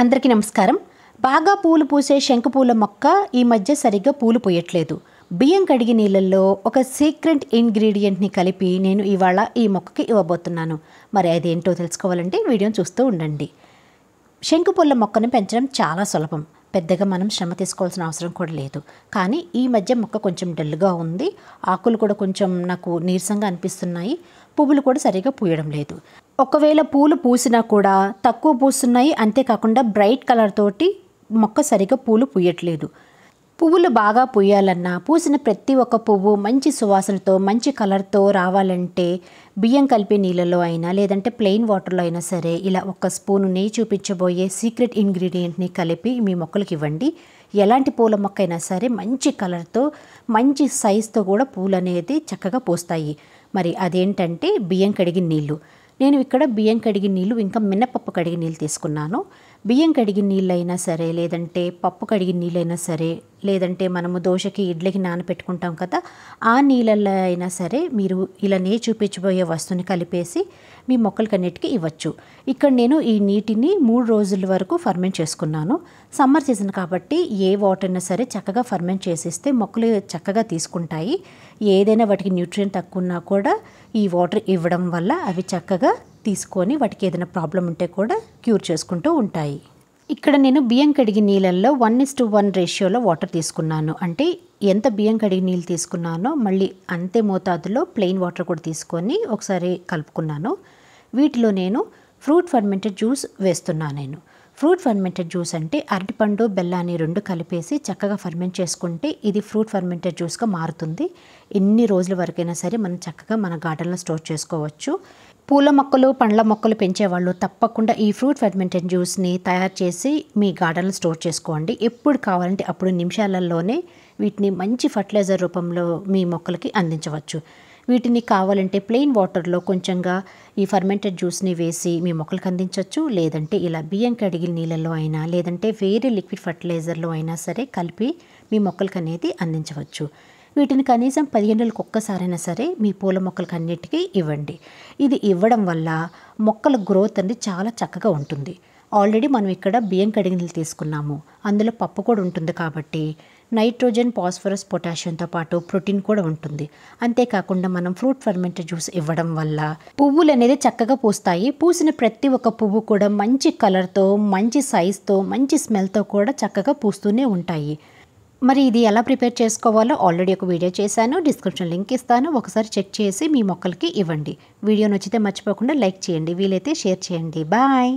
అందరికీ నమస్కారం బాగా పూలు పూసే శంకుపూల మొక్క ఈ మధ్య సరిగ్గా పూలు పోయట్లేదు బియ్యం కడిగి నీళ్ళల్లో ఒక సీక్రెట్ ఇంగ్రీడియంట్ని కలిపి నేను ఇవాళ ఈ మొక్కకి ఇవ్వబోతున్నాను మరి అదేంటో తెలుసుకోవాలంటే వీడియోని చూస్తూ ఉండండి శంకుపూల మొక్కను పెంచడం చాలా సులభం పెద్దగా మనం శ్రమ తీసుకోవాల్సిన అవసరం కూడా లేదు కానీ ఈ మధ్య మొక్క కొంచెం డల్గా ఉంది ఆకులు కూడా కొంచెం నాకు నీరసంగా అనిపిస్తున్నాయి పువ్వులు కూడా సరిగా పూయడం లేదు ఒకవేళ పూలు పూసినా కూడా తక్కువ పూస్తున్నాయి అంతేకాకుండా బ్రైట్ కలర్ తోటి మొక్క సరిగా పూలు పూయట్లేదు పువ్వులు బాగా పూయాలన్నా పూసిన ప్రతి ఒక్క పువ్వు మంచి సువాసనతో మంచి కలర్తో రావాలంటే బియ్యం కలిపే నీళ్ళలో అయినా లేదంటే ప్లెయిన్ వాటర్లో అయినా సరే ఇలా ఒక స్పూను నెయ్యి చూపించబోయే సీక్రెట్ ఇంగ్రీడియంట్ని కలిపి మీ మొక్కలకి ఇవ్వండి ఎలాంటి పూల మొక్క అయినా సరే మంచి కలర్తో మంచి సైజుతో కూడా పూలు అనేది చక్కగా పూస్తాయి మరి అదేంటంటే బియ్యం కడిగిన నీళ్ళు నేను ఇక్కడ బియ్యం కడిగిన నీళ్ళు ఇంకా మినపప్పు కడిగి నీళ్ళు తీసుకున్నాను బియ్యం కడిగిన నీళ్ళైనా సరే లేదంటే పప్పు కడిగిన నీళ్ళైనా సరే లేదంటే మనము దోశకి ఇడ్లీకి నానపెట్టుకుంటాం కదా ఆ నీళ్ళల్లో అయినా సరే మీరు ఇలా నే చూపించబోయే వస్తువుని కలిపేసి మీ మొక్కలకన్నిటికీ ఇవ్వచ్చు ఇక్కడ నేను ఈ నీటిని మూడు రోజుల వరకు ఫర్మెంట్ చేసుకున్నాను సమ్మర్ సీజన్ కాబట్టి ఏ వాటర్ అయినా సరే చక్కగా ఫర్మెంట్ చేసేస్తే మొక్కలు చక్కగా తీసుకుంటాయి ఏదైనా వాటికి న్యూట్రియం తక్కువ ఉన్నా కూడా ఈ వాటర్ ఇవ్వడం వల్ల అవి చక్కగా తీసుకొని వాటికి ఏదైనా ప్రాబ్లం ఉంటే కూడా క్యూర్ చేసుకుంటూ ఉంటాయి ఇక్కడ నేను బియ్యం కడిగి నీళ్ళల్లో వన్ ఇస్ టు వన్ రేషియోలో వాటర్ తీసుకున్నాను అంటే ఎంత బియ్యం కడిగి నీళ్ళు తీసుకున్నానో మళ్ళీ అంతే మోతాదులో ప్లెయిన్ వాటర్ కూడా తీసుకొని ఒకసారి కలుపుకున్నాను వీటిలో నేను ఫ్రూట్ ఫర్మెంటెడ్ జ్యూస్ వేస్తున్నాను నేను ఫ్రూట్ ఫర్మెంటెడ్ జ్యూస్ అంటే అరటిపండు బెల్లాన్ని రెండు కలిపేసి చక్కగా ఫర్మెంట్ చేసుకుంటే ఇది ఫ్రూట్ ఫర్మెంటెడ్ జ్యూస్గా మారుతుంది ఎన్ని రోజుల వరకైనా సరే మనం చక్కగా మన గార్డెన్లో స్టోర్ చేసుకోవచ్చు పూల మొక్కలు పండ్ల మొక్కలు పెంచేవాళ్ళు తప్పకుండా ఈ ఫ్రూట్ ఫెర్మెంటెడ్ జ్యూస్ని తయారు చేసి మీ గార్డెన్లో స్టోర్ చేసుకోండి ఎప్పుడు కావాలంటే అప్పుడు నిమిషాలలోనే వీటిని మంచి ఫర్టిలైజర్ రూపంలో మీ మొక్కలకి అందించవచ్చు వీటిని కావాలంటే ప్లెయిన్ వాటర్లో కొంచెంగా ఈ ఫర్మెంటెడ్ జ్యూస్ని వేసి మీ మొక్కలకు అందించవచ్చు లేదంటే ఇలా బియ్యం కడిగిన నీళ్ళల్లో అయినా లేదంటే వేరే లిక్విడ్ ఫర్టిలైజర్లో అయినా సరే కలిపి మీ మొక్కలకు అనేది అందించవచ్చు వీటిని కనీసం పదిహేను రోజులకు ఒక్కసారైనా సరే మీ పూల మొక్కలకు అన్నిటికీ ఇవ్వండి ఇది ఇవ్వడం వల్ల మొక్కల గ్రోత్ అనేది చాలా చక్కగా ఉంటుంది ఆల్రెడీ మనం ఇక్కడ బియ్యం కడిగినలు తీసుకున్నాము అందులో పప్పు కూడా ఉంటుంది కాబట్టి నైట్రోజన్ పాస్ఫరస్ పొటాషియంతో పాటు ప్రోటీన్ కూడా ఉంటుంది అంతేకాకుండా మనం ఫ్రూట్ ఫర్మెంటెడ్ జ్యూస్ ఇవ్వడం వల్ల పువ్వులు అనేది చక్కగా పూస్తాయి పూసిన ప్రతి ఒక్క పువ్వు కూడా మంచి కలర్తో మంచి సైజ్తో మంచి స్మెల్తో కూడా చక్కగా పూస్తూనే ఉంటాయి మరి ఇది ఎలా ప్రిపేర్ చేసుకోవాలో ఆల్రెడీ ఒక వీడియో చేశాను డిస్క్రిప్షన్ లింక్ ఇస్తాను ఒకసారి చెక్ చేసి మీ మొక్కలకి ఇవ్వండి వీడియో నచ్చితే మర్చిపోకుండా లైక్ చేయండి వీలైతే షేర్ చేయండి బాయ్